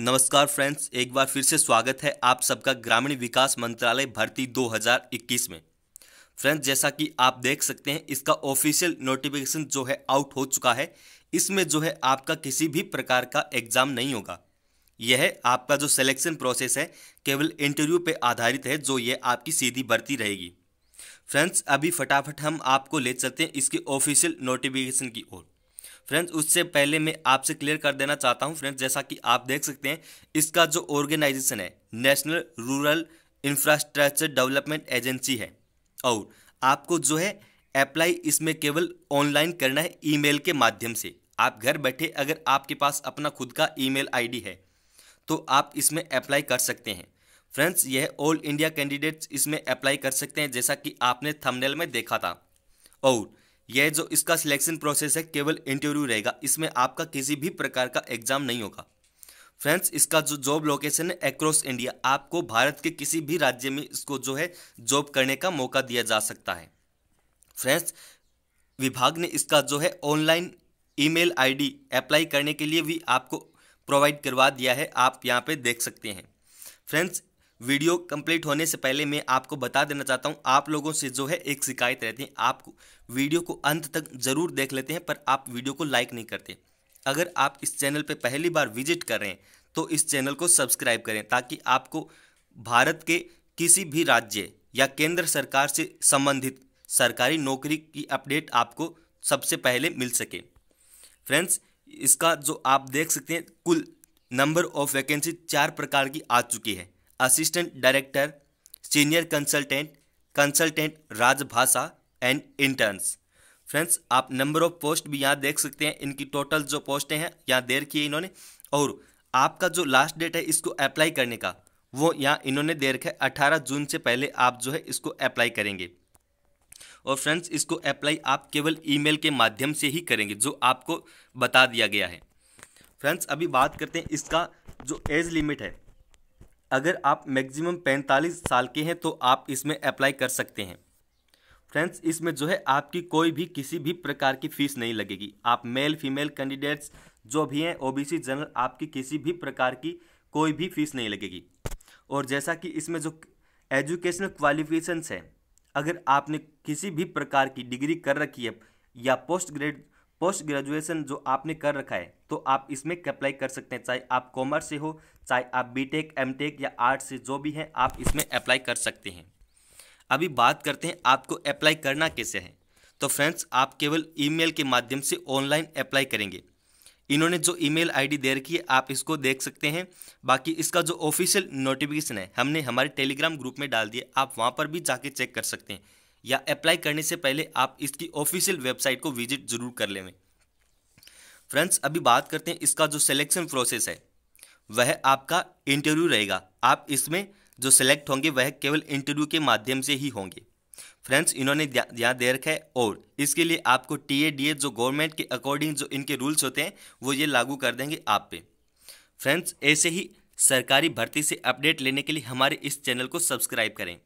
नमस्कार फ्रेंड्स एक बार फिर से स्वागत है आप सबका ग्रामीण विकास मंत्रालय भर्ती 2021 में फ्रेंड्स जैसा कि आप देख सकते हैं इसका ऑफिशियल नोटिफिकेशन जो है आउट हो चुका है इसमें जो है आपका किसी भी प्रकार का एग्जाम नहीं होगा यह आपका जो सिलेक्शन प्रोसेस है केवल इंटरव्यू पे आधारित है जो ये आपकी सीधी भर्ती रहेगी फ्रेंड्स अभी फटाफट हम आपको ले चलते हैं इसके ऑफिशियल नोटिफिकेशन की ओर फ्रेंड्स उससे पहले मैं आपसे क्लियर कर देना चाहता हूँ फ्रेंड्स जैसा कि आप देख सकते हैं इसका जो ऑर्गेनाइजेशन है national rural infrastructure development agency है और आपको जो है अप्लाई इसमें केवल ऑनलाइन करना है ईमेल के माध्यम से आप घर बैठे अगर आपके पास अपना खुद का ईमेल आईडी है तो आप इसमें अप्लाई कर सकते हैं फ्रेंड्स यह ऑल इंडिया कैंडिडेट्स इसमें अप्लाई कर सकते हैं जैसा कि आपने थंबनेल में देखा था और यह जो इसका सिलेक्शन प्रोसेस है केवल इंटरव्यू रहेगा इसमें आपका किसी भी प्रकार का एग्जाम नहीं होगा फ्रेंड्स इसका जो जॉब लोकेशन है एक्रॉस इंडिया आपको भारत के किसी भी राज्य में इसको जो है जॉब करने का मौका दिया जा सकता है फ्रेंड्स विभाग ने इसका जो है ऑनलाइन ईमेल आईडी अप्लाई करने के लिए भी आपको प्रोवाइड करवा दिया है आप यहाँ पे देख सकते हैं फ्रेंड्स वीडियो कंप्लीट होने से पहले मैं आपको बता देना चाहता हूँ आप लोगों से जो है एक शिकायत रहती है आप वीडियो को अंत तक ज़रूर देख लेते हैं पर आप वीडियो को लाइक नहीं करते अगर आप इस चैनल पर पहली बार विजिट कर रहे हैं तो इस चैनल को सब्सक्राइब करें ताकि आपको भारत के किसी भी राज्य या केंद्र सरकार से संबंधित सरकारी नौकरी की अपडेट आपको सबसे पहले मिल सके फ्रेंड्स इसका जो आप देख सकते हैं कुल नंबर ऑफ वैकेंसी चार प्रकार की आ चुकी है assistant director senior consultant consultant Rajbhasha and interns friends आप नंबर ऑफ पोस्ट भी यहाँ देख सकते हैं इनकी टोटल जो पोस्टें हैं यहाँ दे रखी है इन्होंने और आपका जो लास्ट डेट है इसको अप्लाई करने का वो यहाँ इन्होंने दे रखा है अट्ठारह जून से पहले आप जो है इसको अप्लाई करेंगे और फ्रेंड्स इसको अप्लाई आप केवल ईमेल के माध्यम से ही करेंगे जो आपको बता दिया गया है फ्रेंड्स अभी बात करते हैं इसका जो एज लिमिट है अगर आप मैक्सिमम 45 साल के हैं तो आप इसमें अप्लाई कर सकते हैं फ्रेंड्स इसमें जो है आपकी कोई भी किसी भी प्रकार की फ़ीस नहीं लगेगी आप मेल फीमेल कैंडिडेट्स जो भी हैं ओबीसी जनरल आपकी किसी भी प्रकार की कोई भी फ़ीस नहीं लगेगी और जैसा कि इसमें जो एजुकेशनल क्वालिफिकेशंस हैं अगर आपने किसी भी प्रकार की डिग्री कर रखी है या पोस्ट ग्रेड पोस्ट ग्रेजुएशन जो आपने कर रखा है तो आप इसमें अप्लाई कर सकते हैं चाहे आप कॉमर्स से हो चाहे आप बीटेक एमटेक या आर्ट से जो भी हैं आप इसमें अप्लाई कर सकते हैं अभी बात करते हैं आपको अप्लाई करना कैसे है तो फ्रेंड्स आप केवल ईमेल के माध्यम से ऑनलाइन अप्लाई करेंगे इन्होंने जो ईमेल आईडी दे रखी है आप इसको देख सकते हैं बाकी इसका जो ऑफिशियल नोटिफिकेशन है हमने हमारे टेलीग्राम ग्रुप में डाल दिया आप वहाँ पर भी जाके चेक कर सकते हैं या अप्लाई करने से पहले आप इसकी ऑफिशियल वेबसाइट को विजिट ज़रूर कर लेवें फ्रेंड्स अभी बात करते हैं इसका जो सिलेक्शन प्रोसेस है वह आपका इंटरव्यू रहेगा आप इसमें जो सिलेक्ट होंगे वह केवल इंटरव्यू के माध्यम से ही होंगे फ्रेंड्स इन्होंने ध्यान दे रखा है और इसके लिए आपको टी ए डी ए जो गवर्नमेंट के अकॉर्डिंग जो इनके रूल्स होते हैं वो ये लागू कर देंगे आप पे फ्रेंड्स ऐसे ही सरकारी भर्ती से अपडेट लेने के लिए हमारे इस चैनल को सब्सक्राइब करें